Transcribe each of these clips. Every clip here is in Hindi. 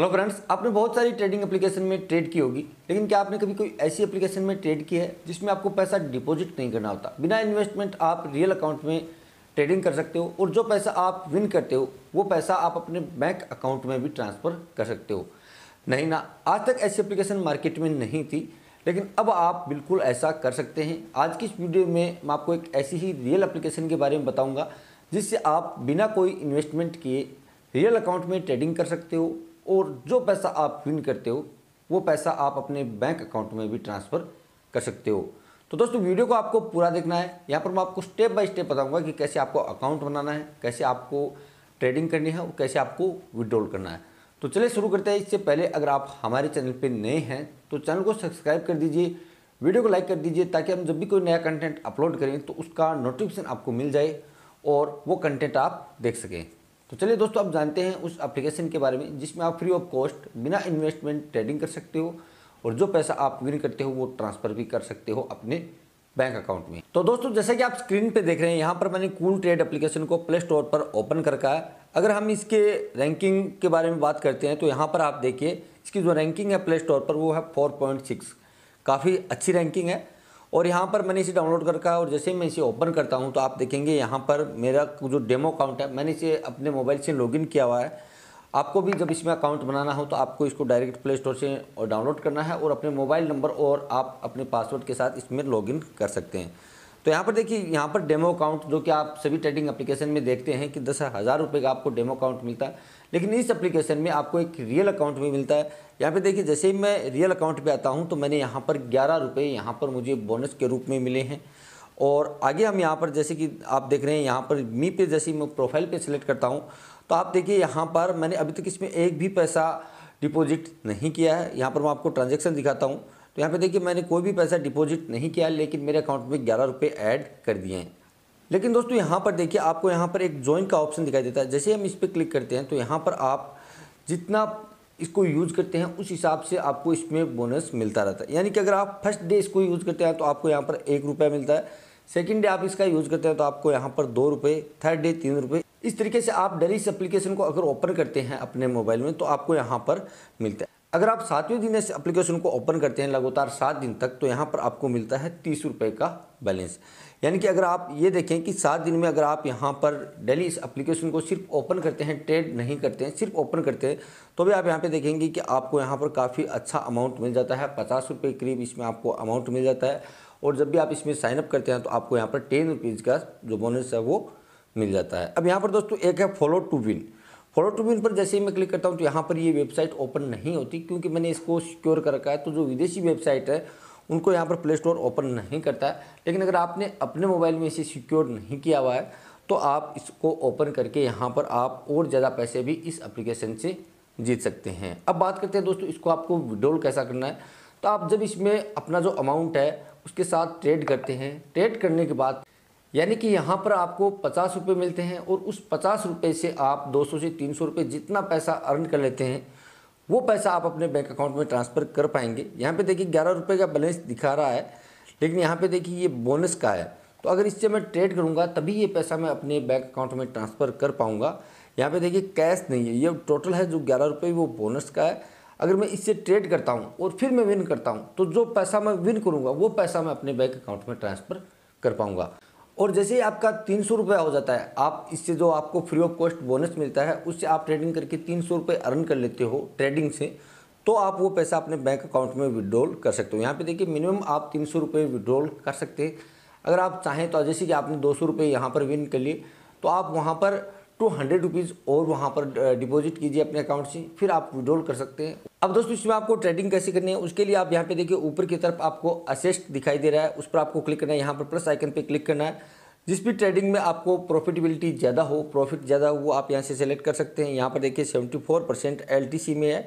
हेलो फ्रेंड्स आपने बहुत सारी ट्रेडिंग एप्लीकेशन में ट्रेड की होगी लेकिन क्या आपने कभी कोई ऐसी एप्लीकेशन में ट्रेड की है जिसमें आपको पैसा डिपॉजिट नहीं करना होता बिना इन्वेस्टमेंट आप रियल अकाउंट में ट्रेडिंग कर सकते हो और जो पैसा आप विन करते हो वो पैसा आप अपने बैंक अकाउंट में भी ट्रांसफ़र कर सकते हो नहीं ना आज तक ऐसी एप्लीकेशन मार्केट में नहीं थी लेकिन अब आप बिल्कुल ऐसा कर सकते हैं आज की इस वीडियो में मैं आपको एक ऐसी ही रियल एप्लीकेशन के बारे में बताऊँगा जिससे आप बिना कोई इन्वेस्टमेंट किए रियल अकाउंट में ट्रेडिंग कर सकते हो और जो पैसा आप विन करते हो वो पैसा आप अपने बैंक अकाउंट में भी ट्रांसफ़र कर सकते हो तो दोस्तों वीडियो को आपको पूरा देखना है यहाँ पर मैं आपको स्टेप बाय स्टेप बताऊंगा कि कैसे आपको अकाउंट बनाना है कैसे आपको ट्रेडिंग करनी है और कैसे आपको विड्रॉल करना है तो चलिए शुरू करते हैं इससे पहले अगर आप हमारे चैनल पर नए हैं तो चैनल को सब्सक्राइब कर दीजिए वीडियो को लाइक कर दीजिए ताकि हम जब भी कोई नया कंटेंट अपलोड करें तो उसका नोटिफिकेशन आपको मिल जाए और वो कंटेंट आप देख सकें तो चलिए दोस्तों आप जानते हैं उस एप्लीकेशन के बारे में जिसमें आप फ्री ऑफ कॉस्ट बिना इन्वेस्टमेंट ट्रेडिंग कर सकते हो और जो पैसा आप विन करते हो वो ट्रांसफ़र भी कर सकते हो अपने बैंक अकाउंट में तो दोस्तों जैसे कि आप स्क्रीन पे देख रहे हैं यहाँ पर मैंने कूल ट्रेड एप्लीकेशन को प्ले स्टोर पर ओपन कर रखा है अगर हम इसके रैंकिंग के बारे में बात करते हैं तो यहाँ पर आप देखिए इसकी जो रैंकिंग है प्ले स्टोर पर वो है 4.6 काफ़ी अच्छी रैंकिंग है और यहाँ पर मैंने इसे डाउनलोड कर रखा है और जैसे मैं इसे ओपन करता हूँ तो आप देखेंगे यहाँ पर मेरा जो डेमो अकाउंट है मैंने इसे अपने मोबाइल से लॉगिन किया हुआ है आपको भी जब इसमें अकाउंट बनाना हो तो आपको इसको डायरेक्ट प्ले स्टोर से डाउनलोड करना है और अपने मोबाइल नंबर और आप अपने पासवर्ड के साथ इसमें लॉगिन कर सकते हैं तो यहाँ पर देखिए यहाँ पर डेमो अकाउंट जो कि आप सभी ट्रेडिंग एप्लीकेशन में देखते हैं कि दस हज़ार रुपये का आपको डेमो अकाउंट मिलता है लेकिन इस एप्लीकेशन में आपको एक रियल अकाउंट भी मिलता है यहाँ पे देखिए जैसे ही मैं रियल अकाउंट पे आता हूँ तो मैंने यहाँ पर ग्यारह रुपये यहाँ पर मुझे बोनस के रूप में मिले हैं और आगे हम यहाँ पर जैसे कि आप देख रहे हैं यहाँ पर मी पे जैसे मैं प्रोफाइल पर सिलेक्ट करता हूँ तो आप देखिए यहाँ पर मैंने अभी तक इसमें एक भी पैसा डिपॉजिट नहीं किया है यहाँ पर मैं आपको ट्रांजेक्शन दिखाता हूँ यहाँ पे देखिए मैंने कोई भी पैसा डिपॉजिट नहीं किया लेकिन मेरे अकाउंट में ग्यारह रुपये ऐड कर दिए हैं लेकिन दोस्तों यहाँ पर देखिए आपको यहाँ पर एक ज्वाइन का ऑप्शन दिखाई देता है जैसे हम इस पर क्लिक करते हैं तो यहाँ पर आप जितना इसको यूज़ करते हैं उस हिसाब से आपको इसमें बोनस मिलता रहता है यानी कि अगर आप फर्स्ट डे इसको यूज़ करते हैं तो आपको यहाँ पर एक रुपया मिलता है सेकेंड डे आप इसका यूज़ करते हैं तो आपको यहाँ पर दो रुपये थर्ड डे तीन रुपये इस तरीके से आप डेली इस एप्लीकेशन को अगर ओपन करते हैं अपने मोबाइल में तो आपको यहाँ पर मिलता है अगर आप सातवें दिन इस एप्लीकेशन को ओपन करते हैं लगातार सात दिन तक तो यहाँ पर आपको मिलता है तीस रुपये का बैलेंस यानी कि अगर आप ये देखें कि सात दिन में अगर आप यहाँ पर डेली इस एप्लीकेशन को सिर्फ ओपन करते हैं ट्रेड नहीं करते हैं सिर्फ ओपन करते हैं तो भी आप यहाँ पे देखेंगे कि आपको यहाँ पर काफ़ी अच्छा अमाउंट मिल जाता है पचास रुपये करीब इसमें आपको अमाउंट मिल जाता है और जब भी आप इसमें साइनअप करते हैं तो आपको यहाँ पर टेन रुपीज़ का जो बोनस है वो मिल जाता है अब यहाँ पर दोस्तों एक है फॉलो टू विन फॉलो ट्रिब्यून पर जैसे ही मैं क्लिक करता हूँ तो यहाँ पर ये वेबसाइट ओपन नहीं होती क्योंकि मैंने इसको सिक्योर कर रखा है तो जो विदेशी वेबसाइट है उनको यहाँ पर प्ले स्टोर ओपन नहीं करता है लेकिन अगर आपने अपने मोबाइल में इसे सिक्योर नहीं किया हुआ है तो आप इसको ओपन करके यहाँ पर आप और ज़्यादा पैसे भी इस अप्लीकेशन से जीत सकते हैं अब बात करते हैं दोस्तों इसको आपको विड्रॉल कैसा करना है तो आप जब इसमें अपना जो अमाउंट है उसके साथ ट्रेड करते हैं ट्रेड करने के बाद यानी कि यहाँ पर आपको पचास रुपये मिलते हैं और उस पचास रुपये से आप दो सौ से तीन सौ रुपये जितना पैसा अर्न कर लेते हैं वो पैसा आप अपने बैंक अकाउंट में ट्रांसफ़र कर पाएंगे यहाँ पे देखिए ग्यारह रुपये का बैलेंस दिखा रहा है लेकिन यहाँ पे देखिए ये बोनस का है तो अगर इससे मैं ट्रेड करूँगा तभी ये पैसा मैं अपने बैंक अकाउंट में ट्रांसफ़र कर पाऊँगा यहाँ पर देखिए कैश नहीं है ये टोटल है जो ग्यारह रुपये वो बोनस का है अगर मैं इससे ट्रेड करता हूँ और फिर मैं विन करता हूँ तो जो पैसा मैं विन करूँगा वो पैसा मैं अपने बैंक अकाउंट में ट्रांसफ़र कर पाऊँगा और जैसे ही आपका तीन सौ रुपया हो जाता है आप इससे जो आपको फ्री ऑफ कॉस्ट बोनस मिलता है उससे आप ट्रेडिंग करके तीन सौ रुपये अर्न कर लेते हो ट्रेडिंग से तो आप वो पैसा अपने बैंक अकाउंट में विड्रॉल कर सकते हो यहाँ पे देखिए मिनिमम आप तीन सौ रुपये विड्रॉल कर सकते हैं अगर आप चाहें तो जैसे कि आपने दो सौ रुपये यहाँ पर विन कर लिए तो आप वहाँ पर टू हंड्रेड रुपीज़ और वहाँ पर डिपॉजिट कीजिए अपने अकाउंट से फिर आप विड्रॉल कर सकते हैं अब दोस्तों इसमें आपको ट्रेडिंग कैसे करनी है उसके लिए आप यहाँ पे देखिए ऊपर की तरफ आपको असेस्ट दिखाई दे रहा है उस पर आपको क्लिक करना है यहाँ पर प्लस आइकन पे क्लिक करना है जिस भी ट्रेडिंग में आपको प्रॉफिटेबिलिटी ज़्यादा हो प्रॉफिट ज़्यादा हो वो आप यहाँ से सेलेक्ट कर सकते हैं यहाँ पर देखिए फोर परसेंट एल में है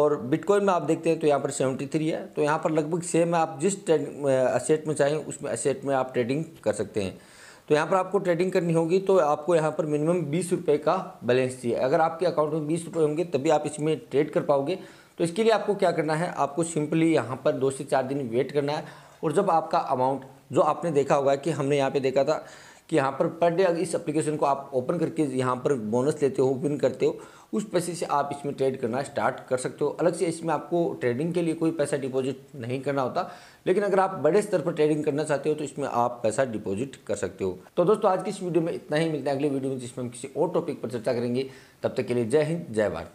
और बिटकॉइन में आप देखते हैं तो यहाँ पर थ्री है तो यहाँ पर लगभग सेम आप जिस ट्रेड असेट में चाहें उसमें असेट में आप ट्रेडिंग कर सकते हैं तो यहाँ पर आपको ट्रेडिंग करनी होगी तो आपको यहाँ पर मिनिमम बीस रुपये का बैलेंस चाहिए अगर आपके अकाउंट में बीस रुपये होंगे तभी आप इसमें ट्रेड कर पाओगे तो इसके लिए आपको क्या करना है आपको सिंपली यहाँ पर दो से चार दिन वेट करना है और जब आपका अमाउंट जो आपने देखा होगा कि हमने यहाँ पे देखा था कि यहाँ पर पर डे इस एप्लीकेशन को आप ओपन करके यहाँ पर बोनस लेते हो विन करते हो उस पैसे से आप इसमें ट्रेड करना स्टार्ट कर सकते हो अलग से इसमें आपको ट्रेडिंग के लिए कोई पैसा डिपॉजिट नहीं करना होता लेकिन अगर आप बड़े स्तर पर ट्रेडिंग करना चाहते हो तो इसमें आप पैसा डिपॉजिट कर सकते हो तो दोस्तों आज की इस वीडियो में इतना ही मिलता है अगले वीडियो में जिसमें हम किसी और टॉपिक पर चर्चा करेंगे तब तक के लिए जय हिंद जय भारत